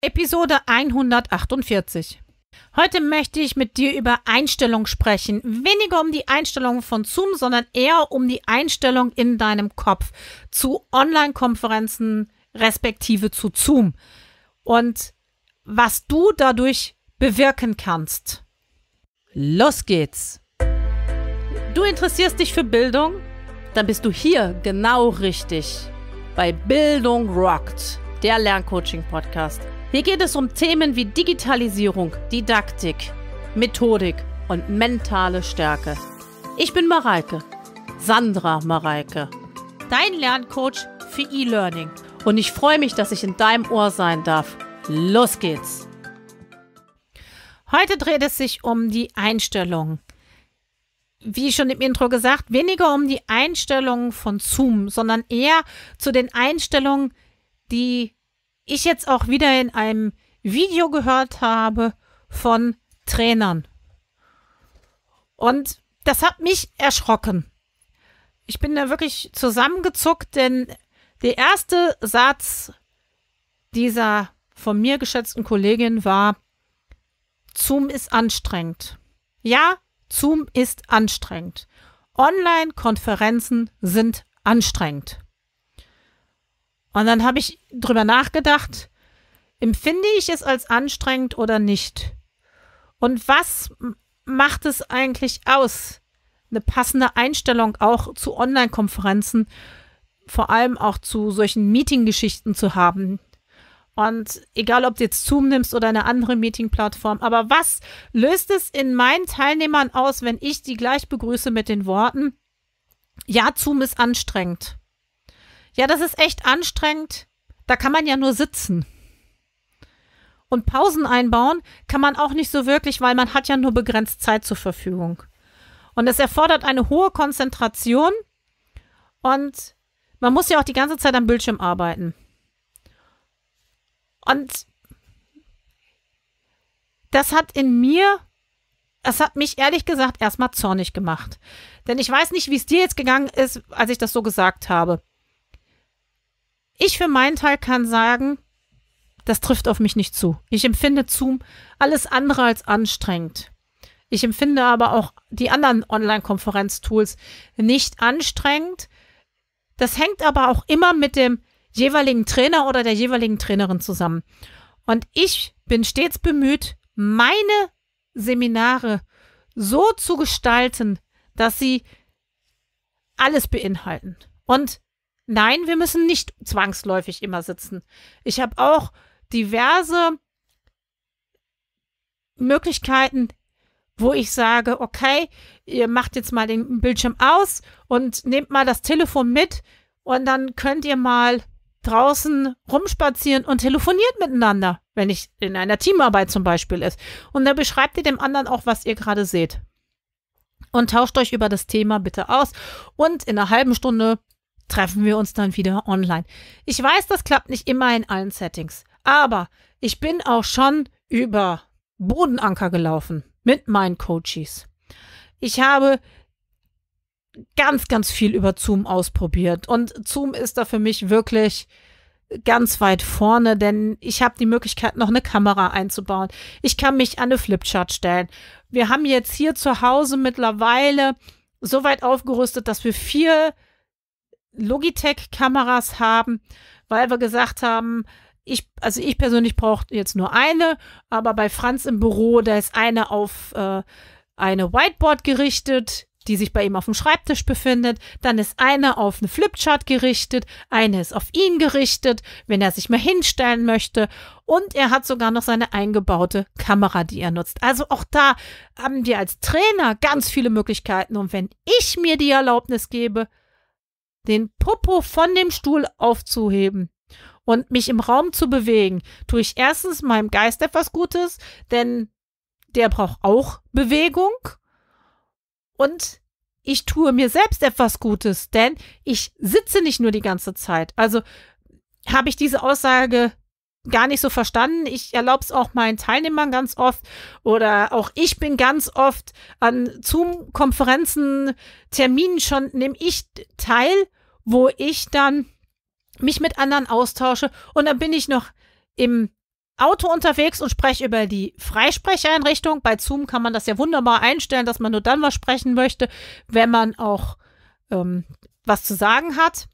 Episode 148. Heute möchte ich mit dir über Einstellung sprechen. Weniger um die Einstellung von Zoom, sondern eher um die Einstellung in deinem Kopf zu Online-Konferenzen respektive zu Zoom und was du dadurch bewirken kannst. Los geht's! Du interessierst dich für Bildung? Dann bist du hier genau richtig bei Bildung Rockt, der Lerncoaching-Podcast hier geht es um Themen wie Digitalisierung, Didaktik, Methodik und mentale Stärke. Ich bin Mareike, Sandra Mareike, dein Lerncoach für E-Learning. Und ich freue mich, dass ich in deinem Ohr sein darf. Los geht's! Heute dreht es sich um die Einstellungen. Wie schon im Intro gesagt, weniger um die Einstellungen von Zoom, sondern eher zu den Einstellungen, die ich jetzt auch wieder in einem Video gehört habe von Trainern. Und das hat mich erschrocken. Ich bin da wirklich zusammengezuckt, denn der erste Satz dieser von mir geschätzten Kollegin war, Zoom ist anstrengend. Ja, Zoom ist anstrengend. Online-Konferenzen sind anstrengend. Und dann habe ich drüber nachgedacht, empfinde ich es als anstrengend oder nicht? Und was macht es eigentlich aus? Eine passende Einstellung auch zu Online-Konferenzen, vor allem auch zu solchen Meeting-Geschichten zu haben. Und egal, ob du jetzt Zoom nimmst oder eine andere Meeting-Plattform, aber was löst es in meinen Teilnehmern aus, wenn ich die gleich begrüße mit den Worten, ja, Zoom ist anstrengend? Ja, das ist echt anstrengend. Da kann man ja nur sitzen. Und Pausen einbauen kann man auch nicht so wirklich, weil man hat ja nur begrenzt Zeit zur Verfügung. Und es erfordert eine hohe Konzentration und man muss ja auch die ganze Zeit am Bildschirm arbeiten. Und das hat in mir, das hat mich ehrlich gesagt erstmal zornig gemacht. Denn ich weiß nicht, wie es dir jetzt gegangen ist, als ich das so gesagt habe. Ich für meinen Teil kann sagen, das trifft auf mich nicht zu. Ich empfinde Zoom alles andere als anstrengend. Ich empfinde aber auch die anderen Online-Konferenz-Tools nicht anstrengend. Das hängt aber auch immer mit dem jeweiligen Trainer oder der jeweiligen Trainerin zusammen. Und ich bin stets bemüht, meine Seminare so zu gestalten, dass sie alles beinhalten. Und Nein, wir müssen nicht zwangsläufig immer sitzen. Ich habe auch diverse Möglichkeiten, wo ich sage, okay, ihr macht jetzt mal den Bildschirm aus und nehmt mal das Telefon mit und dann könnt ihr mal draußen rumspazieren und telefoniert miteinander, wenn ich in einer Teamarbeit zum Beispiel ist. Und dann beschreibt ihr dem anderen auch, was ihr gerade seht. Und tauscht euch über das Thema bitte aus. Und in einer halben Stunde treffen wir uns dann wieder online. Ich weiß, das klappt nicht immer in allen Settings, aber ich bin auch schon über Bodenanker gelaufen mit meinen Coaches. Ich habe ganz, ganz viel über Zoom ausprobiert und Zoom ist da für mich wirklich ganz weit vorne, denn ich habe die Möglichkeit, noch eine Kamera einzubauen. Ich kann mich an eine Flipchart stellen. Wir haben jetzt hier zu Hause mittlerweile so weit aufgerüstet, dass wir vier Logitech-Kameras haben, weil wir gesagt haben, ich, also ich persönlich brauche jetzt nur eine, aber bei Franz im Büro, da ist eine auf äh, eine Whiteboard gerichtet, die sich bei ihm auf dem Schreibtisch befindet. Dann ist eine auf eine Flipchart gerichtet, eine ist auf ihn gerichtet, wenn er sich mal hinstellen möchte. Und er hat sogar noch seine eingebaute Kamera, die er nutzt. Also auch da haben wir als Trainer ganz viele Möglichkeiten. Und wenn ich mir die Erlaubnis gebe, den Popo von dem Stuhl aufzuheben und mich im Raum zu bewegen, tue ich erstens meinem Geist etwas Gutes, denn der braucht auch Bewegung. Und ich tue mir selbst etwas Gutes, denn ich sitze nicht nur die ganze Zeit. Also habe ich diese Aussage gar nicht so verstanden. Ich erlaube es auch meinen Teilnehmern ganz oft oder auch ich bin ganz oft an Zoom-Konferenzen, Terminen schon, nehme ich teil wo ich dann mich mit anderen austausche und dann bin ich noch im Auto unterwegs und spreche über die Freisprecheinrichtung. Bei Zoom kann man das ja wunderbar einstellen, dass man nur dann was sprechen möchte, wenn man auch ähm, was zu sagen hat.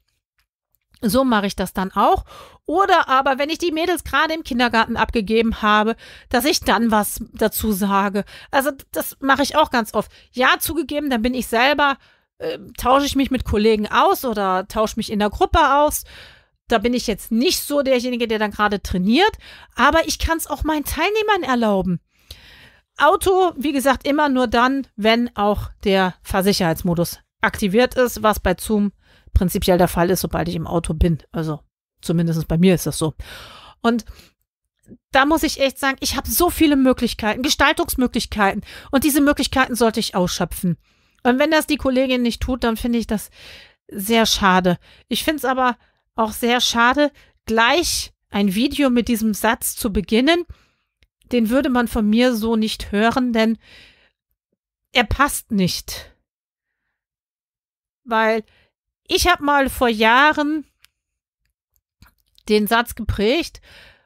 So mache ich das dann auch. Oder aber, wenn ich die Mädels gerade im Kindergarten abgegeben habe, dass ich dann was dazu sage. Also das mache ich auch ganz oft. Ja, zugegeben, dann bin ich selber ähm, tausche ich mich mit Kollegen aus oder tausche mich in der Gruppe aus. Da bin ich jetzt nicht so derjenige, der dann gerade trainiert, aber ich kann es auch meinen Teilnehmern erlauben. Auto, wie gesagt, immer nur dann, wenn auch der Fahrsicherheitsmodus aktiviert ist, was bei Zoom prinzipiell der Fall ist, sobald ich im Auto bin. Also zumindest bei mir ist das so. Und da muss ich echt sagen, ich habe so viele Möglichkeiten, Gestaltungsmöglichkeiten und diese Möglichkeiten sollte ich ausschöpfen. Und wenn das die Kollegin nicht tut, dann finde ich das sehr schade. Ich finde es aber auch sehr schade, gleich ein Video mit diesem Satz zu beginnen. Den würde man von mir so nicht hören, denn er passt nicht. Weil ich habe mal vor Jahren den Satz geprägt,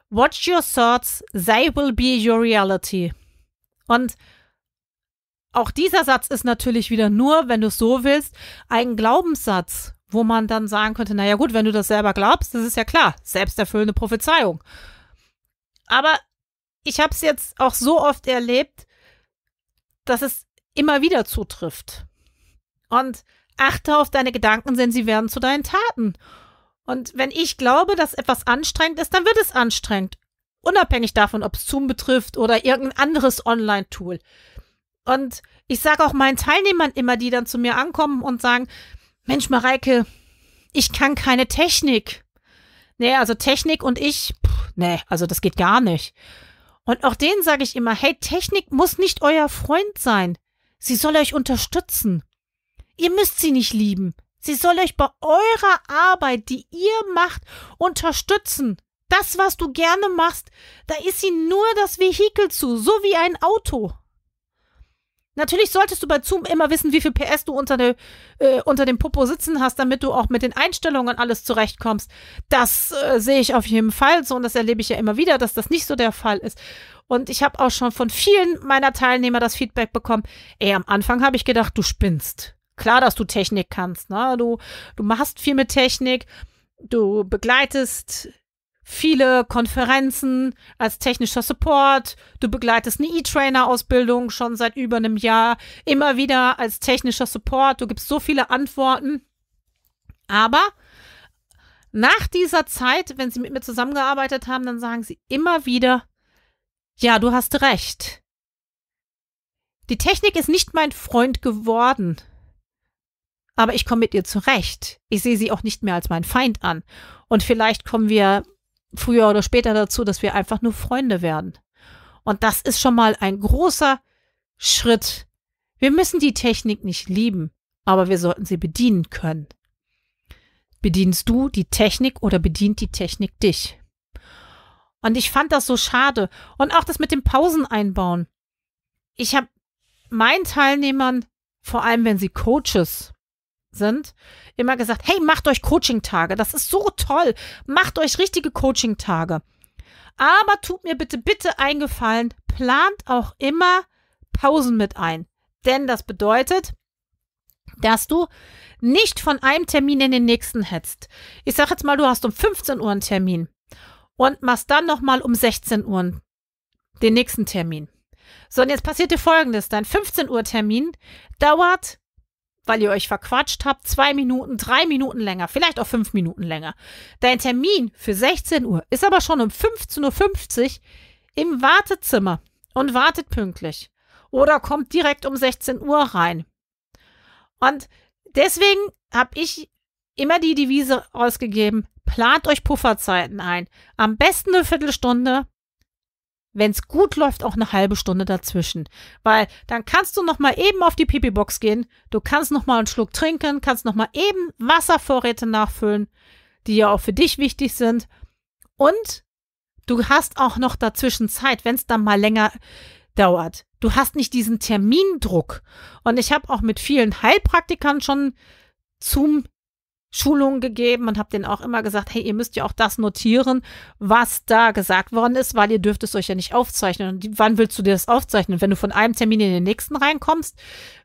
Watch your thoughts, they will be your reality. Und auch dieser Satz ist natürlich wieder nur, wenn du es so willst, ein Glaubenssatz, wo man dann sagen könnte, naja gut, wenn du das selber glaubst, das ist ja klar, selbsterfüllende Prophezeiung. Aber ich habe es jetzt auch so oft erlebt, dass es immer wieder zutrifft. Und achte auf deine Gedanken, denn sie werden zu deinen Taten. Und wenn ich glaube, dass etwas anstrengend ist, dann wird es anstrengend. Unabhängig davon, ob es Zoom betrifft oder irgendein anderes Online-Tool. Und ich sage auch meinen Teilnehmern immer, die dann zu mir ankommen und sagen, Mensch, Mareike, ich kann keine Technik. Nee, also Technik und ich, pff, nee, also das geht gar nicht. Und auch denen sage ich immer, hey, Technik muss nicht euer Freund sein. Sie soll euch unterstützen. Ihr müsst sie nicht lieben. Sie soll euch bei eurer Arbeit, die ihr macht, unterstützen. Das, was du gerne machst, da ist sie nur das Vehikel zu, so wie ein Auto. Natürlich solltest du bei Zoom immer wissen, wie viel PS du unter, de, ne, äh, unter dem Popo sitzen hast, damit du auch mit den Einstellungen alles zurechtkommst. Das äh, sehe ich auf jeden Fall so und das erlebe ich ja immer wieder, dass das nicht so der Fall ist. Und ich habe auch schon von vielen meiner Teilnehmer das Feedback bekommen. Ey, am Anfang habe ich gedacht, du spinnst. Klar, dass du Technik kannst. Ne? Du, du machst viel mit Technik. Du begleitest viele Konferenzen als technischer Support. Du begleitest eine E-Trainer-Ausbildung schon seit über einem Jahr. Immer wieder als technischer Support. Du gibst so viele Antworten. Aber nach dieser Zeit, wenn sie mit mir zusammengearbeitet haben, dann sagen sie immer wieder, ja, du hast recht. Die Technik ist nicht mein Freund geworden. Aber ich komme mit ihr zurecht. Ich sehe sie auch nicht mehr als mein Feind an. Und vielleicht kommen wir früher oder später dazu, dass wir einfach nur Freunde werden. Und das ist schon mal ein großer Schritt. Wir müssen die Technik nicht lieben, aber wir sollten sie bedienen können. Bedienst du die Technik oder bedient die Technik dich? Und ich fand das so schade. Und auch das mit dem Pausen einbauen. Ich habe meinen Teilnehmern, vor allem wenn sie Coaches sind, immer gesagt, hey, macht euch Coaching-Tage. Das ist so toll. Macht euch richtige Coaching-Tage. Aber tut mir bitte, bitte eingefallen, plant auch immer Pausen mit ein. Denn das bedeutet, dass du nicht von einem Termin in den nächsten hetzt. Ich sag jetzt mal, du hast um 15 Uhr einen Termin und machst dann nochmal um 16 Uhr den nächsten Termin. So, und jetzt passiert dir folgendes. Dein 15 Uhr Termin dauert weil ihr euch verquatscht habt, zwei Minuten, drei Minuten länger, vielleicht auch fünf Minuten länger. Dein Termin für 16 Uhr ist aber schon um 15.50 Uhr im Wartezimmer und wartet pünktlich. Oder kommt direkt um 16 Uhr rein. Und deswegen habe ich immer die Devise ausgegeben, plant euch Pufferzeiten ein. Am besten eine Viertelstunde, wenn es gut läuft, auch eine halbe Stunde dazwischen. Weil dann kannst du noch mal eben auf die Pipi-Box gehen, du kannst noch mal einen Schluck trinken, kannst noch mal eben Wasservorräte nachfüllen, die ja auch für dich wichtig sind. Und du hast auch noch dazwischen Zeit, wenn es dann mal länger dauert. Du hast nicht diesen Termindruck. Und ich habe auch mit vielen Heilpraktikern schon zum Schulungen gegeben und habe denen auch immer gesagt, hey, ihr müsst ja auch das notieren, was da gesagt worden ist, weil ihr dürft es euch ja nicht aufzeichnen. Und wann willst du dir das aufzeichnen? Wenn du von einem Termin in den nächsten reinkommst?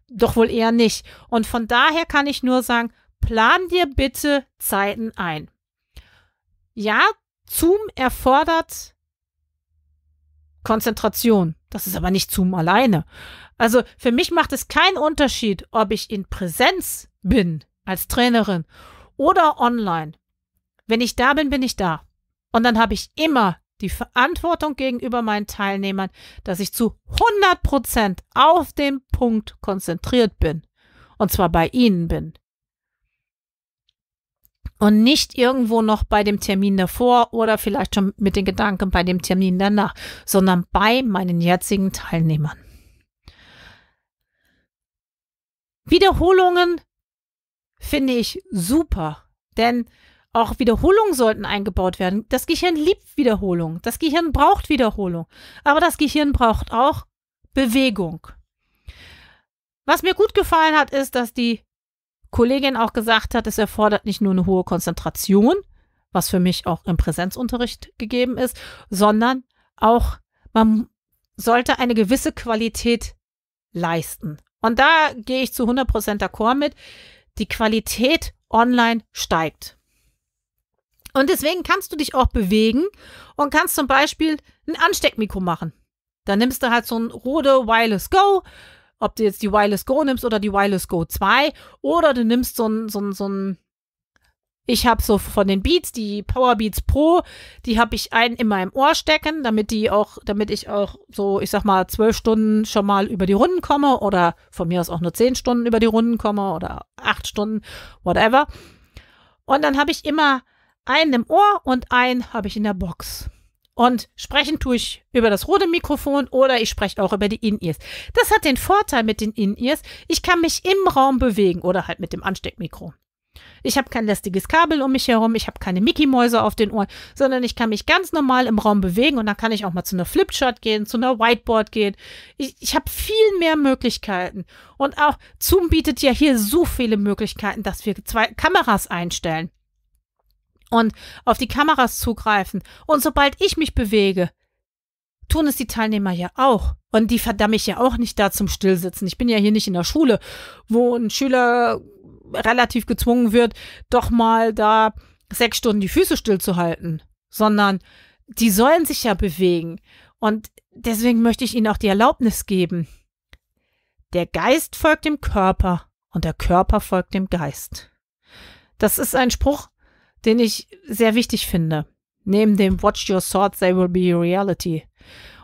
Doch wohl eher nicht. Und von daher kann ich nur sagen, plan dir bitte Zeiten ein. Ja, Zoom erfordert Konzentration. Das ist aber nicht Zoom alleine. Also für mich macht es keinen Unterschied, ob ich in Präsenz bin als Trainerin oder online. Wenn ich da bin, bin ich da. Und dann habe ich immer die Verantwortung gegenüber meinen Teilnehmern, dass ich zu 100 Prozent auf den Punkt konzentriert bin. Und zwar bei ihnen bin. Und nicht irgendwo noch bei dem Termin davor oder vielleicht schon mit den Gedanken bei dem Termin danach, sondern bei meinen jetzigen Teilnehmern. Wiederholungen finde ich super. Denn auch Wiederholungen sollten eingebaut werden. Das Gehirn liebt Wiederholung. Das Gehirn braucht Wiederholung. Aber das Gehirn braucht auch Bewegung. Was mir gut gefallen hat, ist, dass die Kollegin auch gesagt hat, es erfordert nicht nur eine hohe Konzentration, was für mich auch im Präsenzunterricht gegeben ist, sondern auch, man sollte eine gewisse Qualität leisten. Und da gehe ich zu 100% d'accord mit die Qualität online steigt. Und deswegen kannst du dich auch bewegen und kannst zum Beispiel ein Ansteckmikro machen. Dann nimmst du halt so ein Rode Wireless Go, ob du jetzt die Wireless Go nimmst oder die Wireless Go 2 oder du nimmst so ein, so ein, so ein ich habe so von den Beats, die Power Beats Pro, die habe ich einen in meinem Ohr stecken, damit die auch, damit ich auch so, ich sag mal, zwölf Stunden schon mal über die Runden komme oder von mir aus auch nur zehn Stunden über die Runden komme oder acht Stunden, whatever. Und dann habe ich immer einen im Ohr und einen habe ich in der Box. Und sprechen tue ich über das rote Mikrofon oder ich spreche auch über die In-Ears. Das hat den Vorteil mit den In-Ears, ich kann mich im Raum bewegen oder halt mit dem Ansteckmikro. Ich habe kein lästiges Kabel um mich herum, ich habe keine Mickey-Mäuse auf den Ohren, sondern ich kann mich ganz normal im Raum bewegen und dann kann ich auch mal zu einer Flipchart gehen, zu einer Whiteboard gehen. Ich, ich habe viel mehr Möglichkeiten. Und auch Zoom bietet ja hier so viele Möglichkeiten, dass wir zwei Kameras einstellen und auf die Kameras zugreifen. Und sobald ich mich bewege, tun es die Teilnehmer ja auch. Und die verdamme ich ja auch nicht da zum Stillsitzen. Ich bin ja hier nicht in der Schule, wo ein Schüler relativ gezwungen wird, doch mal da sechs Stunden die Füße stillzuhalten, sondern die sollen sich ja bewegen. Und deswegen möchte ich ihnen auch die Erlaubnis geben. Der Geist folgt dem Körper und der Körper folgt dem Geist. Das ist ein Spruch, den ich sehr wichtig finde. Neben dem Watch your thoughts, they will be reality.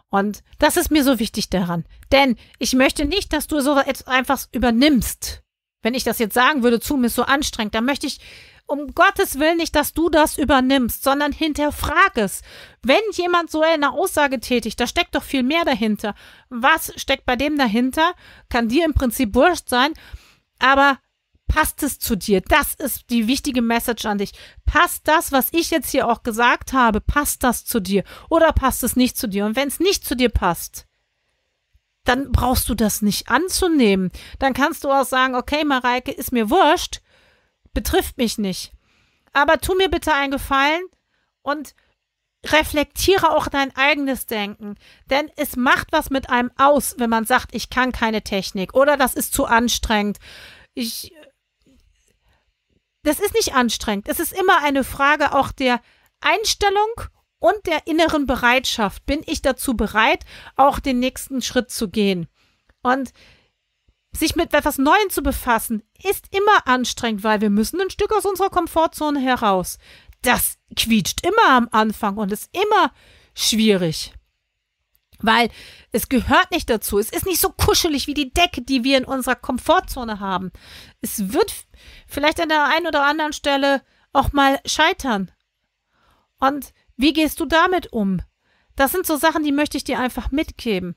Und das ist mir so wichtig daran. Denn ich möchte nicht, dass du so etwas einfach übernimmst, wenn ich das jetzt sagen würde zu mir ist so anstrengend, dann möchte ich um Gottes Willen nicht, dass du das übernimmst, sondern hinterfrag es. Wenn jemand so eine Aussage tätigt, da steckt doch viel mehr dahinter. Was steckt bei dem dahinter? Kann dir im Prinzip wurscht sein, aber passt es zu dir? Das ist die wichtige Message an dich. Passt das, was ich jetzt hier auch gesagt habe, passt das zu dir oder passt es nicht zu dir? Und wenn es nicht zu dir passt, dann brauchst du das nicht anzunehmen. Dann kannst du auch sagen, okay, Mareike, ist mir wurscht, betrifft mich nicht. Aber tu mir bitte einen Gefallen und reflektiere auch dein eigenes Denken. Denn es macht was mit einem aus, wenn man sagt, ich kann keine Technik oder das ist zu anstrengend. Ich. Das ist nicht anstrengend. Es ist immer eine Frage auch der Einstellung und der inneren Bereitschaft bin ich dazu bereit, auch den nächsten Schritt zu gehen. Und sich mit etwas Neuem zu befassen, ist immer anstrengend, weil wir müssen ein Stück aus unserer Komfortzone heraus. Das quietscht immer am Anfang und ist immer schwierig. Weil es gehört nicht dazu. Es ist nicht so kuschelig wie die Decke, die wir in unserer Komfortzone haben. Es wird vielleicht an der einen oder anderen Stelle auch mal scheitern. Und wie gehst du damit um? Das sind so Sachen, die möchte ich dir einfach mitgeben.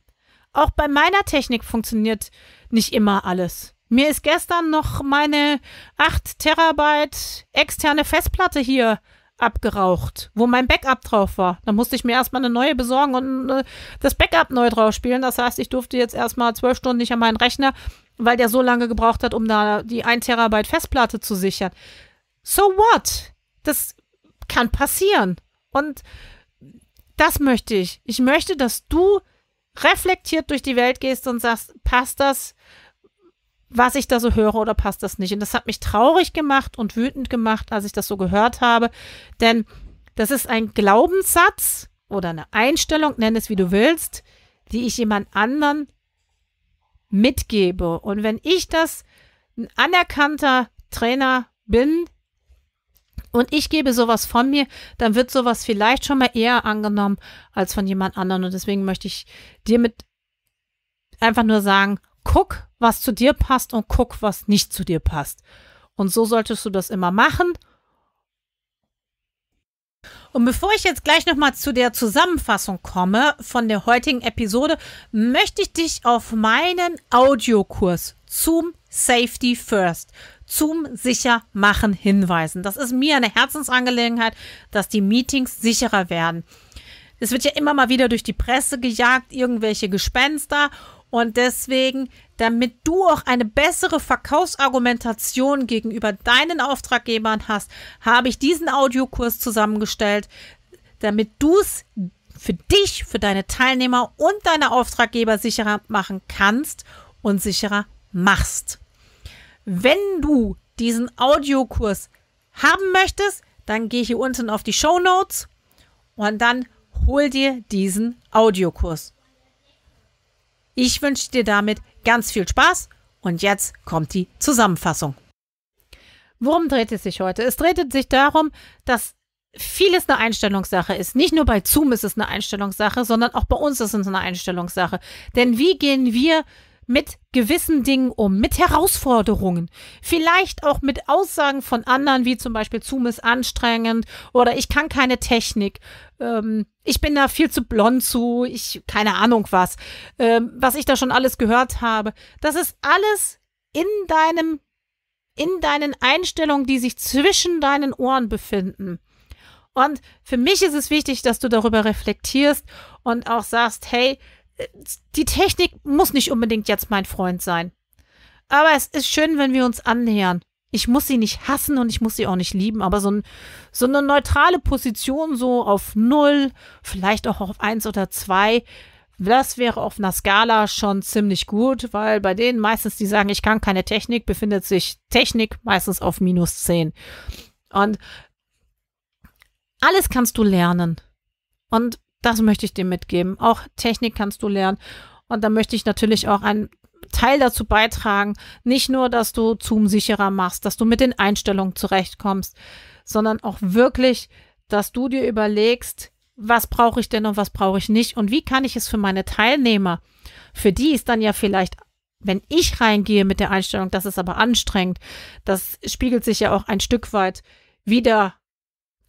Auch bei meiner Technik funktioniert nicht immer alles. Mir ist gestern noch meine 8 Terabyte externe Festplatte hier abgeraucht, wo mein Backup drauf war. Da musste ich mir erstmal eine neue besorgen und äh, das Backup neu drauf spielen. Das heißt, ich durfte jetzt erstmal zwölf Stunden nicht an meinen Rechner, weil der so lange gebraucht hat, um da die 1 Terabyte Festplatte zu sichern. So what? Das kann passieren. Und das möchte ich. Ich möchte, dass du reflektiert durch die Welt gehst und sagst, passt das, was ich da so höre oder passt das nicht? Und das hat mich traurig gemacht und wütend gemacht, als ich das so gehört habe. Denn das ist ein Glaubenssatz oder eine Einstellung, nenn es wie du willst, die ich jemand anderen mitgebe. Und wenn ich das ein anerkannter Trainer bin, und ich gebe sowas von mir, dann wird sowas vielleicht schon mal eher angenommen als von jemand anderem. Und deswegen möchte ich dir mit einfach nur sagen, guck, was zu dir passt und guck, was nicht zu dir passt. Und so solltest du das immer machen. Und bevor ich jetzt gleich nochmal zu der Zusammenfassung komme von der heutigen Episode, möchte ich dich auf meinen Audiokurs zum Safety First zum Sichermachen hinweisen. Das ist mir eine Herzensangelegenheit, dass die Meetings sicherer werden. Es wird ja immer mal wieder durch die Presse gejagt, irgendwelche Gespenster. Und deswegen, damit du auch eine bessere Verkaufsargumentation gegenüber deinen Auftraggebern hast, habe ich diesen Audiokurs zusammengestellt, damit du es für dich, für deine Teilnehmer und deine Auftraggeber sicherer machen kannst und sicherer machst. Wenn du diesen Audiokurs haben möchtest, dann gehe hier unten auf die Show Notes und dann hol dir diesen Audiokurs. Ich wünsche dir damit ganz viel Spaß und jetzt kommt die Zusammenfassung. Worum dreht es sich heute? Es dreht sich darum, dass vieles eine Einstellungssache ist. Nicht nur bei Zoom ist es eine Einstellungssache, sondern auch bei uns ist es eine Einstellungssache. Denn wie gehen wir mit gewissen Dingen um, mit Herausforderungen, vielleicht auch mit Aussagen von anderen, wie zum Beispiel Zoom ist anstrengend oder ich kann keine Technik, ähm, ich bin da viel zu blond zu, ich keine Ahnung was, ähm, was ich da schon alles gehört habe. Das ist alles in deinem, in deinen Einstellungen, die sich zwischen deinen Ohren befinden. Und für mich ist es wichtig, dass du darüber reflektierst und auch sagst, hey, die Technik muss nicht unbedingt jetzt mein Freund sein. Aber es ist schön, wenn wir uns annähern. Ich muss sie nicht hassen und ich muss sie auch nicht lieben, aber so, ein, so eine neutrale Position, so auf Null, vielleicht auch auf Eins oder Zwei, das wäre auf einer Skala schon ziemlich gut, weil bei denen meistens, die sagen, ich kann keine Technik, befindet sich Technik meistens auf minus 10. Und alles kannst du lernen. Und das möchte ich dir mitgeben. Auch Technik kannst du lernen. Und da möchte ich natürlich auch einen Teil dazu beitragen, nicht nur, dass du Zoom sicherer machst, dass du mit den Einstellungen zurechtkommst, sondern auch wirklich, dass du dir überlegst, was brauche ich denn und was brauche ich nicht und wie kann ich es für meine Teilnehmer, für die ist dann ja vielleicht wenn ich reingehe mit der Einstellung, das ist aber anstrengend, das spiegelt sich ja auch ein Stück weit wieder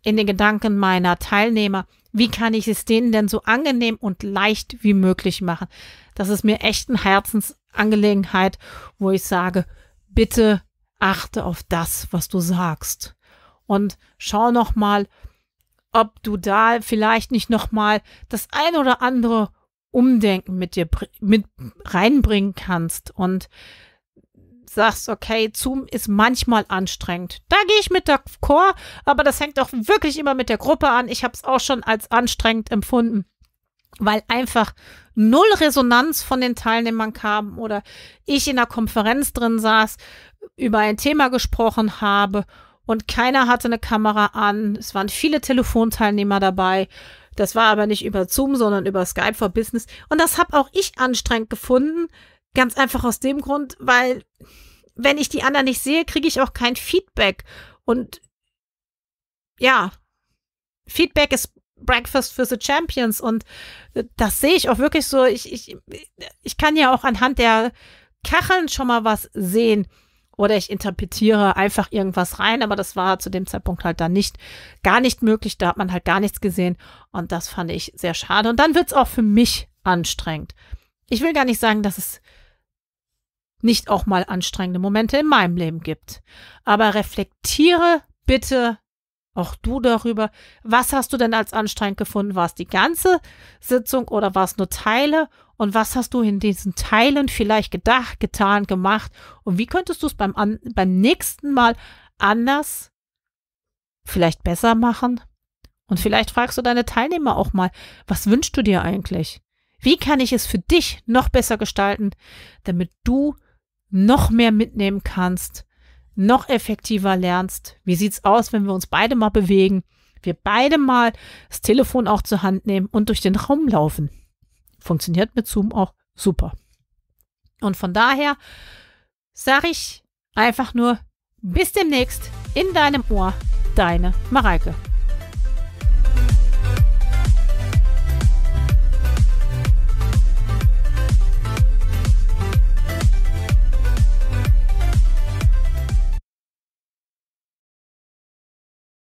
in den Gedanken meiner Teilnehmer wie kann ich es denen denn so angenehm und leicht wie möglich machen. Das ist mir echt eine Herzensangelegenheit, wo ich sage, bitte achte auf das, was du sagst. Und schau noch mal, ob du da vielleicht nicht noch mal das ein oder andere Umdenken mit dir mit reinbringen kannst und sagst, okay, Zoom ist manchmal anstrengend. Da gehe ich mit der Chor, aber das hängt auch wirklich immer mit der Gruppe an. Ich habe es auch schon als anstrengend empfunden, weil einfach null Resonanz von den Teilnehmern kam oder ich in der Konferenz drin saß, über ein Thema gesprochen habe und keiner hatte eine Kamera an. Es waren viele Telefonteilnehmer dabei. Das war aber nicht über Zoom, sondern über Skype for Business. Und das habe auch ich anstrengend gefunden, Ganz einfach aus dem Grund, weil wenn ich die anderen nicht sehe, kriege ich auch kein Feedback. Und ja, Feedback ist Breakfast für the Champions und äh, das sehe ich auch wirklich so. Ich, ich, ich kann ja auch anhand der Kacheln schon mal was sehen oder ich interpretiere einfach irgendwas rein, aber das war zu dem Zeitpunkt halt dann nicht, gar nicht möglich. Da hat man halt gar nichts gesehen und das fand ich sehr schade. Und dann wird es auch für mich anstrengend. Ich will gar nicht sagen, dass es nicht auch mal anstrengende Momente in meinem Leben gibt. Aber reflektiere bitte auch du darüber, was hast du denn als anstrengend gefunden? War es die ganze Sitzung oder war es nur Teile? Und was hast du in diesen Teilen vielleicht gedacht, getan, gemacht? Und wie könntest du es beim, an, beim nächsten Mal anders, vielleicht besser machen? Und vielleicht fragst du deine Teilnehmer auch mal, was wünschst du dir eigentlich? Wie kann ich es für dich noch besser gestalten, damit du noch mehr mitnehmen kannst, noch effektiver lernst. Wie sieht's aus, wenn wir uns beide mal bewegen? Wir beide mal das Telefon auch zur Hand nehmen und durch den Raum laufen. Funktioniert mit Zoom auch super. Und von daher sage ich einfach nur bis demnächst in deinem Ohr, deine Mareike.